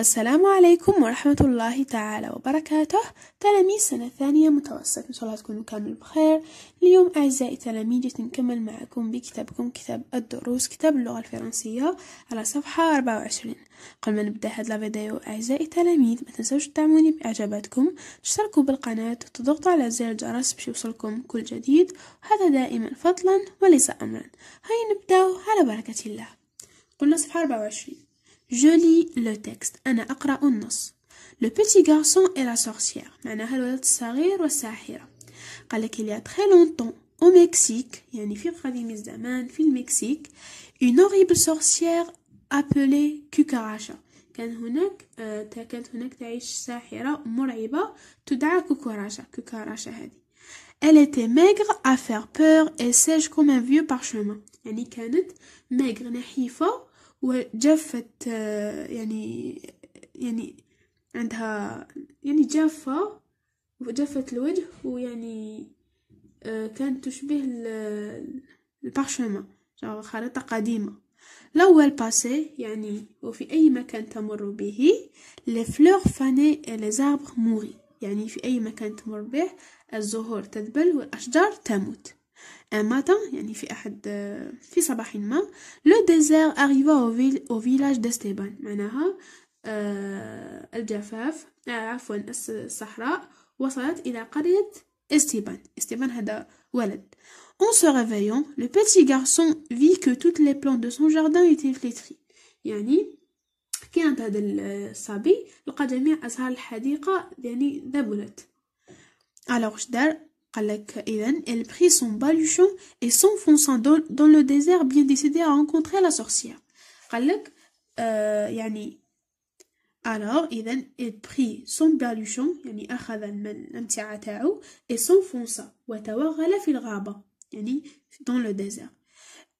السلام عليكم ورحمة الله تعالى وبركاته تلاميذ سنة ثانية متوسط إن شاء الله تكونوا كامل بخير اليوم أعزائي تلاميذي نكمل معكم بكتابكم كتاب الدروس كتاب اللغة الفرنسية على صفحة 24 قبل ما نبدأ هذا الفيديو أعزائي التلاميذ ما تنسوش تدعموني بإعجاباتكم تشتركوا بالقناة وتضغطوا على زر الجرس باش يوصلكم كل جديد وهذا دائما فضلا وليس أمرا هيا نبدأ على بركة الله قلنا صفحة 24 Je lis le texte. Ana akra unnos. Le petit garçon et la sorcière. Mana halwalat sarir wa sahira. Kale il y a très longtemps, au Mexique, yani fi khadim izaman, fi Mexique, une horrible sorcière appelée Kukaracha. كان هناك كانت هناك تعيش ساحرة مرعبة تدعى Cucaracha. Cucaracha هذه elle était maigre à faire peur et sèche comme un vieux parchemin يعني كانت maigre نحيفة وجفت يعني يعني عندها يعني جافة وجفت الوجه ويعني كانت تشبه البارشمان خريطة قديمة لو الباسي يعني وفي أي مكان تمر به لفلوغ فاني fanées et يعني في أي مكان تمر به الزهور تذبل والأشجار تموت Un matin, يعني في أحد في صباح ما, le désert arriva au, vil, au village d'Esteban معناها euh, الجفاف عفوا الصحراء وصلت إلى قرية Esteban. Esteban هذا ولد En se réveillant, le petit garçon vit que toutes les plantes de son jardin étaient flétries. يعني كانت هذا الصبي لقى جميع أزهار الحديقة يعني ذبلت. Alors je dis, Elle prit son baluchon et s'enfonça dans, le désert, bien décidée à rencontrer la sorcière. Euh, alors, elle prit son baluchon et s'enfonça dans le désert.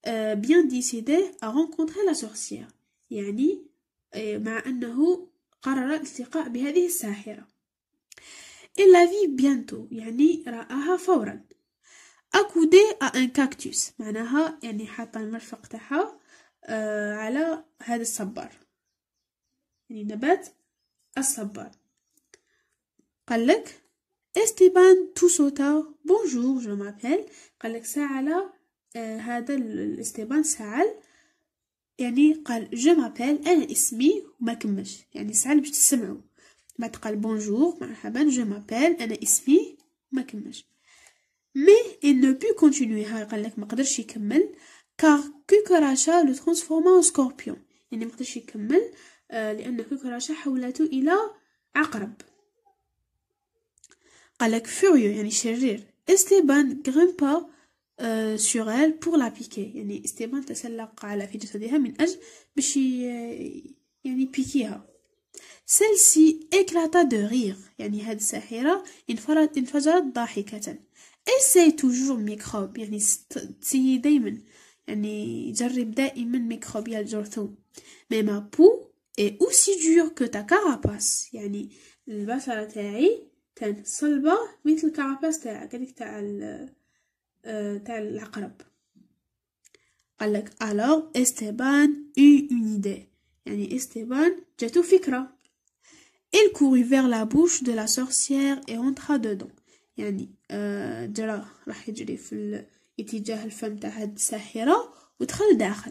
Euh, bien décidée à rencontrer la sorcière. يعني مع انه قرر الالتقاء بهذه الساحرة إلا في بيانتو يعني رآها فورا أكودي أن كاكتوس معناها يعني حاطة المرفق تاعها آه على هذا الصبار يعني نبات الصبار قالك استيبان سوتا بونجور جو مابيل قالك ساعة آه هذا الاستيبان سعل يعني قال جو مابيل انا اسمي وما كملش يعني سعل باش تسمعوا ما تقال بونجور مرحبا جو مابيل انا اسمي ما كملش مي اي نو بي continuer ها قال لك ما قدرش يكمل كار كوكراشا لو ترانسفورما ان سكوربيون يعني ما قدرش يكمل آه، لان كوكراشا حولته الى عقرب قال لك فوريو يعني شرير استيبان غريمبا سور ال بور لا بيكي يعني استيبان تسلق على في جسدها من اجل باش يعني بيكيها Celle-ci éclata de rire. يعني هاد الساحرة انفرت انفجرت ضاحكة. Essaye toujours ميكروب يعني تسيي دايما يعني جرب دائما ميكروبيا الجرثوم. مي ما بو اي اوسي دور كو تا كاراباس يعني البشرة تاعي كانت صلبة مثل الكاراباس تاعك هذيك تاع آه، تاع العقرب. قالك الوغ استيبان اي une Yanni Esteban, je Il courut vers la bouche de la sorcière et entra dedans. Yanni de la là je le fais et déjà le femme de had sahira, vous êtes à l'intérieur.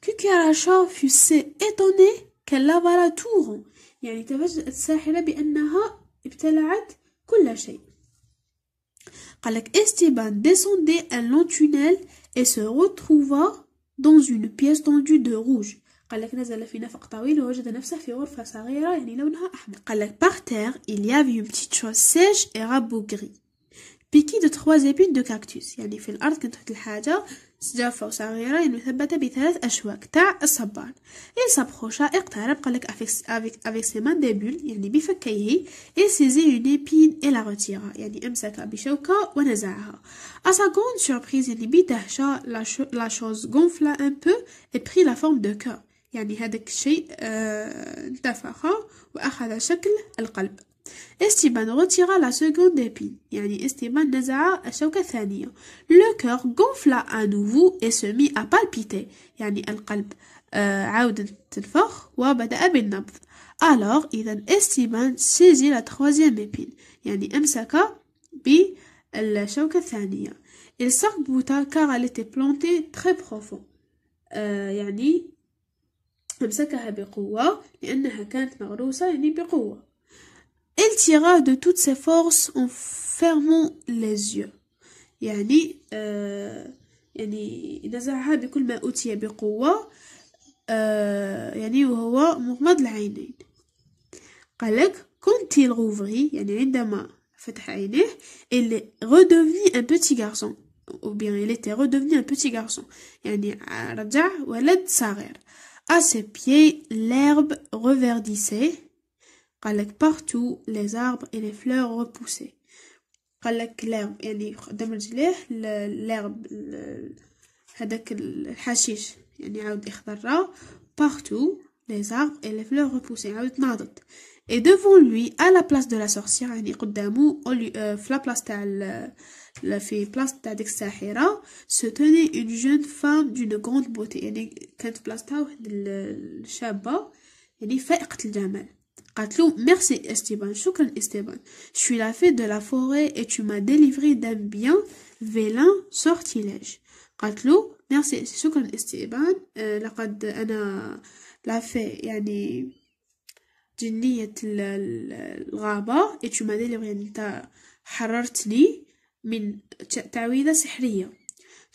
Que caracha fut si étonné qu'elle avait tout. Yanni t'avait la sahira, bien qu'elle ait obtenu. Quand Esteban descendit un long tunnel et se retrouva dans une pièce tendue de rouge. قال لك نزل في نفق طويل ووجد نفسه في غرفة صغيرة يعني لونها أحمر قال لك par terre il y avait une petite chose sèche et rabougrie piquée de trois épines de cactus يعني في الأرض كانت واحد الحاجة جافة وصغيرة يعني مثبتة بثلاث أشواك تاع الصبان il s'approcha اقترب قال لك avec, avec, avec ses mandibules يعني بفكيه il saisit une épine et la retira يعني أمسك بشوكة ونزعها à sa grande surprise يعني بدهشة la, la chose gonfla un peu et prit la forme de cœur يعني هذاك الشيء انتفخ آه، وأخذ شكل القلب استيبان retira لا seconde épine يعني استيبان نزع الشوكة الثانية لو كور غونفلا ا نوفو اي سمي ا بالبيتي يعني القلب آه، عاود تنفخ وبدأ بالنبض الوغ إذا استيبان سيزي لا troisième épine يعني أمسك بالشوكة الثانية il s'arc car elle était plantée très profond آه، يعني أمسكها بقوة لأنها كانت مغروسة يعني بقوة elle tira de toutes ses forces en fermant les yeux يعني آه يعني نزعها بكل ما أوتي بقوة آه يعني وهو مغمض العينين قالك كنت الغوفري يعني عندما فتح عينيه il redevenit un petit garçon ou bien il était redevenu un petit garçon يعني رجع ولد صغير À ses pieds, l'herbe reverdissait. partout, les arbres et les fleurs repoussaient. l'herbe, l'herbe partout les arbres et les fleurs repoussaient et devant lui, à la place de la sorcière, يعني قدامه في la place تاع في place تاع ديك الساحره, se tenait une jeune femme d'une grande beauté يعني كانت في place تاعها واحد الشابه يعني فائقه الجمال قالت له merci Esteban شكرا Esteban je suis la fée de la forêt et tu m'as délivrée d'un bien vélin sortilège قالت له merci شكرا Esteban لقد euh, انا la fée يعني جنية الغابة إتشوما دي اللي أنت حررتني من تعويذة سحرية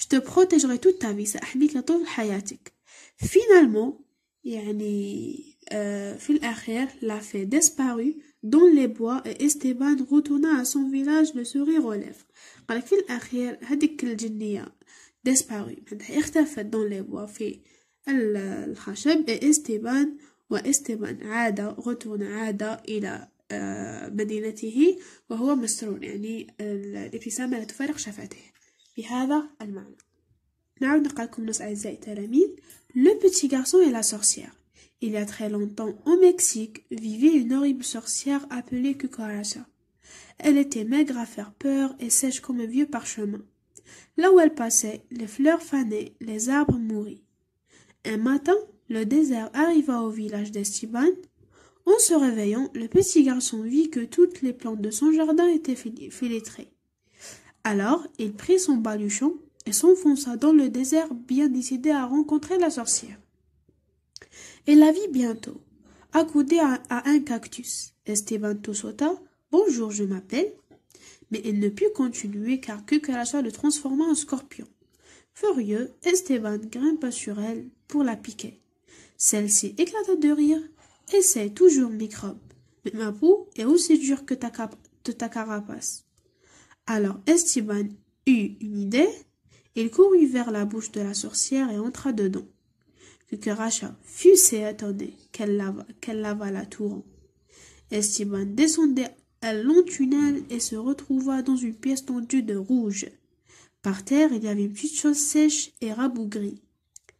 جتو بخوتيج غي توت تافي سأحميك لطول حياتك فينالمو يعني آه، في الأخير لا في ديسباري دون لي بوا إستيبان غوتونا أ سون فيلاج لو غوليف قالك في الأخير هديك الجنية ديسباري معنتها اختفت دون لي بوا في الخشب إستيبان غوتونا عاد عاد مدينته وهو يعني تفارق بهذا المعنى التلاميذ Le petit garçon et la sorcière. Il y a très longtemps, au Mexique, vivait une horrible sorcière appelée Cucaracha. Elle était maigre à faire peur et sèche comme un vieux parchemin. Là où elle passait, les fleurs fanaient, les arbres mouraient. Un matin, le désert arriva au village d'Estiban. En se réveillant, le petit garçon vit que toutes les plantes de son jardin étaient filétrées. Alors, il prit son baluchon et s'enfonça dans le désert bien décidé à rencontrer la sorcière. Et la vit bientôt, accoudée à, un cactus. Esteban tout Bonjour, je m'appelle. Mais il ne put continuer car que soit le transforma en scorpion. Furieux, Esteban grimpa sur elle pour la piquer. Celle-ci éclata de rire. Essaye toujours, microbe. Mais ma peau est aussi dure que ta, carapace. Alors Esteban eut une idée. Il courut vers la bouche de la sorcière et entra dedans. Cucaracha fut si étonné qu'elle lava, lava la tour. Esteban descendait un long tunnel et se retrouva dans une pièce tendue de rouge. Par terre, il y avait une petite chose sèche et rabougrie,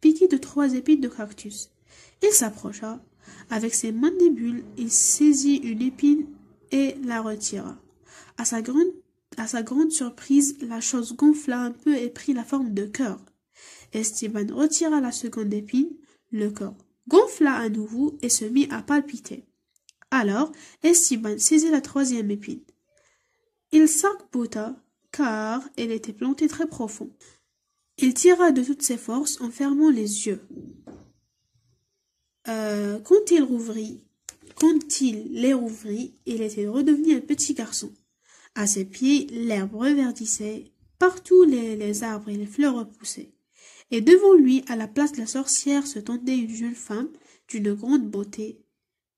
piquée de trois épines de cactus. Il s'approcha. Avec ses mandibules, il saisit une épine et la retira. À sa grande, à sa grande surprise, la chose gonfla un peu et prit la forme de cœur. Esteban retira la seconde épine, le cœur gonfla à nouveau et se mit à palpiter. Alors, Esteban saisit la troisième épine. Il s'accouta car elle était plantée très profond. Il tira de toutes ses forces en fermant les yeux. Euh, quand il rouvrit, quand il les rouvrit, il était redevenu un petit garçon. À ses pieds, l'herbe reverdissait, partout les, arbres et les fleurs repoussaient. Et devant lui, à la place de la sorcière, se tendait une jeune femme d'une grande beauté.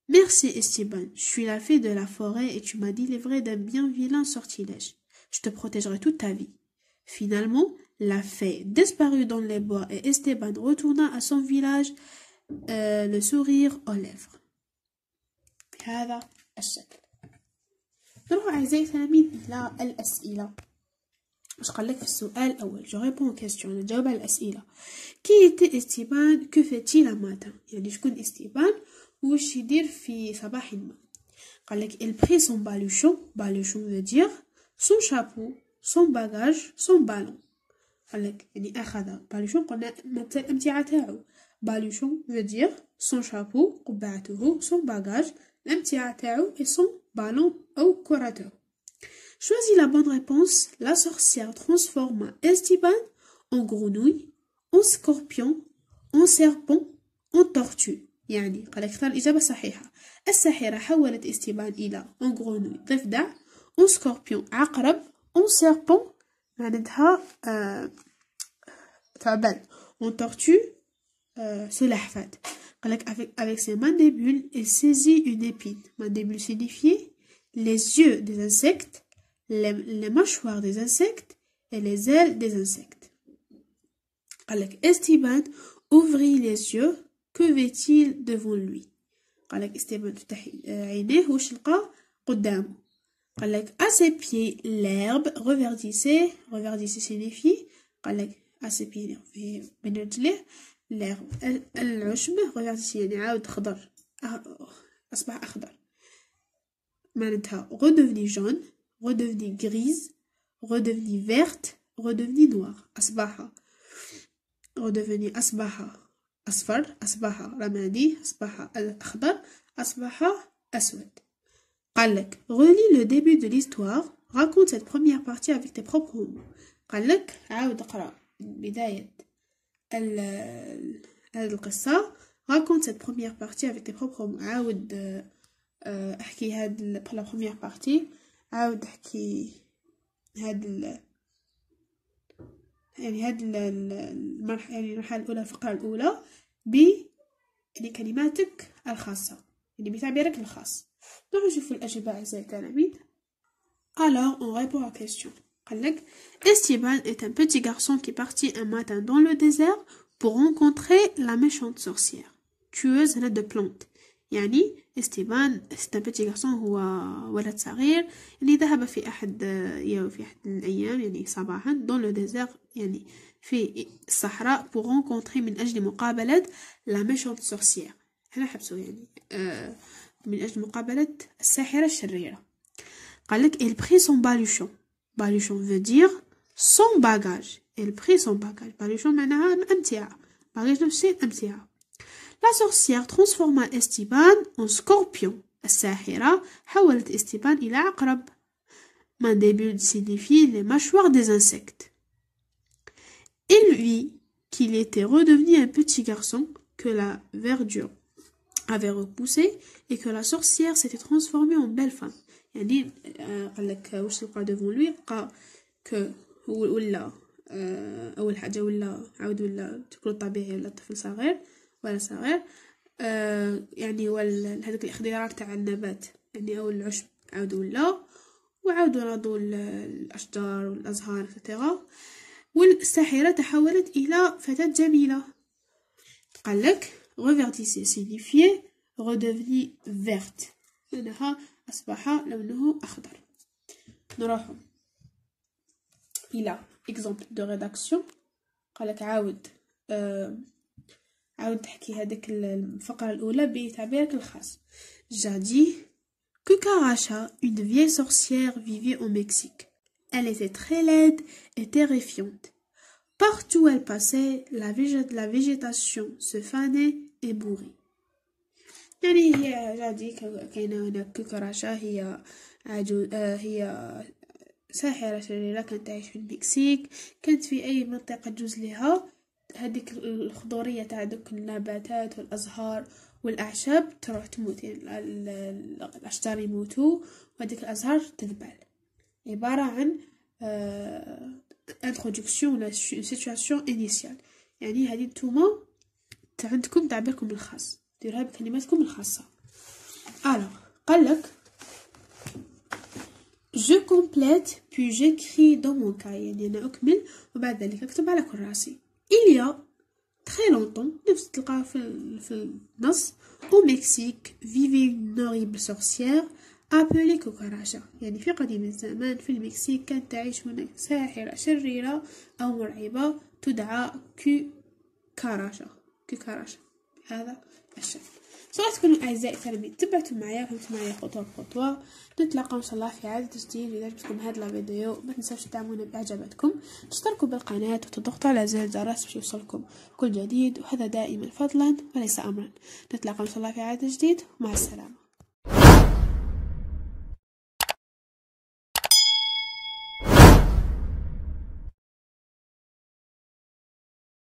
Merci, Esteban, je suis la fée de la forêt et tu m'as délivré d'un bien vilain sortilège. Je te protégerai toute ta vie. Finalement, la fée disparut dans les bois et Esteban retourna à son village euh, le sourire aux lèvres بهذا الشكل نروح اعزائي التلاميذ إلى الاسئله واش قال لك في السؤال الأول جو ريبون كيستيون نجاوب على الأسئلة كي يتي استيبان كو فاتي لا ماتان يعني شكون استيبان واش يدير في صباح ما قال لك il prit son baluchon baluchon veut dire son chapeau son bagage son ballon قالك يعني اخذ باليوشون قلنا مبدا الامتعه تاعو باليوشون فيدير سون شابو قبعته سون باجاج الامتعه تاعو اي سون بالون او كوراتو شوزي لا بون ريبونس لا سورسيير ترانسفورما استيبان ان غرونوي ان سكوربيون ان سيربون ان تورتو يعني قالك اختار الاجابه الصحيحه الساحره حولت استيبان الى ان غرونوي ضفدع ان سكوربيون عقرب ان سيربون On tortue se avec, ses mandibules il saisit une épine mandibule signifie les yeux des insectes les, mâchoires des insectes et les ailes des insectes avec Esteban ouvrit les yeux que vit-il devant lui à ses pieds l'herbe reverdissait, reverdissait signifie à ses pieds من l'herbe العشب reverdissait يعني عاود خضر maintenant elle معناتها redevenu jaune redevenu grise redevenu verte redevenu noire أصبح redevenu أصبح أصفر أصبح رمادي أصبح أخضر أصبح aswad قال لك غولي لو ديبي دو de راكونت raconte بروميير بارتي افيك تي tes propres قال لك عاود اقرا بداية ال هذه القصة راكونت cette بروميير بارتي افيك تي propres mots عاود احكي هاد لا بروميير بارتي عاود احكي هاد ال... يعني هاد المرحلة يعني المرحلة الأولى الفقرة الأولى ب يعني كلماتك الخاصة يعني بتعبيرك الخاص alors on répond à la question Esteban est un petit garçon qui est parti un matin dans le désert pour rencontrer la méchante sorcière tueuse de plantes يعني Esteban c'est un petit garçon qui euh, ولد صغير يعني ذهب في أحد في أحد يعني dans le désert يعني في الصحراء pour rencontrer la méchante sorcière من prit son baluchon baluchon veut dire son bagage il prit son bagage baluchon معناها bagage La sorcière transforma Esteban en scorpion. الساحرة حولت Esteban إلى عقرب. début signifie les mâchoires des insectes. Il vit qu'il était redevenu un petit garçon, que la verdure avait repoussé et que la sorcière s'était transformée en belle femme يعني قال لك واش لقى ديفون لوي ou la euh, ou la حاجه ولا عاود ولا تكون طبيعي ولا طفل صغير ولا صغير آه، يعني ولا هذوك الاخضرار تاع النبات يعني او العشب عاود ولا وعاودوا نضوا الاشجار والازهار etc والساحره تحولت الى فتاه جميله قال لك revertissait, signifiait redevenir verte. Il a exemple de rédaction euh, J'ai dit que Karacha, une vieille sorcière, vivait au Mexique. Elle était très laide et terrifiante. Partout où elle passait, la, végétation se fanait إيبوغي يعني هي جادي كاينة هناك كوكراشا هي عجوز آه، هي ساحرة شريرة يعني كانت تعيش في المكسيك كانت في أي منطقة تجوز لها هذيك الخضورية تاع دوك النباتات والأزهار والأعشاب تروح تموت يعني الأشجار يموتوا وهذيك الأزهار تذبل عبارة عن انتروديكسيون آه، ولا سيتواسيون انيسيال يعني هذه نتوما عندكم تعبيركم الخاص ديروها بكلماتكم الخاصة الو قالك جو كومبليت بو جيكري دو مون كاي يعني انا اكمل وبعد ذلك اكتب على كراسي اليا تري لونطون نفس تلقاها في في النص او مكسيك فيفي نوريبل سورسيير ابلي كوكاراجا يعني في قديم الزمان في المكسيك كانت تعيش هناك ساحرة شريرة او مرعبة تدعى كو كاراشا ككراشة بهذا الشكل إن تكونوا أعزائي تربية تبعتوا معايا فهمتوا معايا خطوة بخطوة نتلاقاو إن شاء الله في عدد جديد إذا عجبتكم هاد الفيديو ما تنساوش تدعمونا بإعجاباتكم تشتركوا بالقناة وتضغطوا على زر الجرس باش يوصلكم كل جديد وهذا دائما فضلا وليس أمرا نتلاقاو إن شاء الله في عدد جديد مع السلامة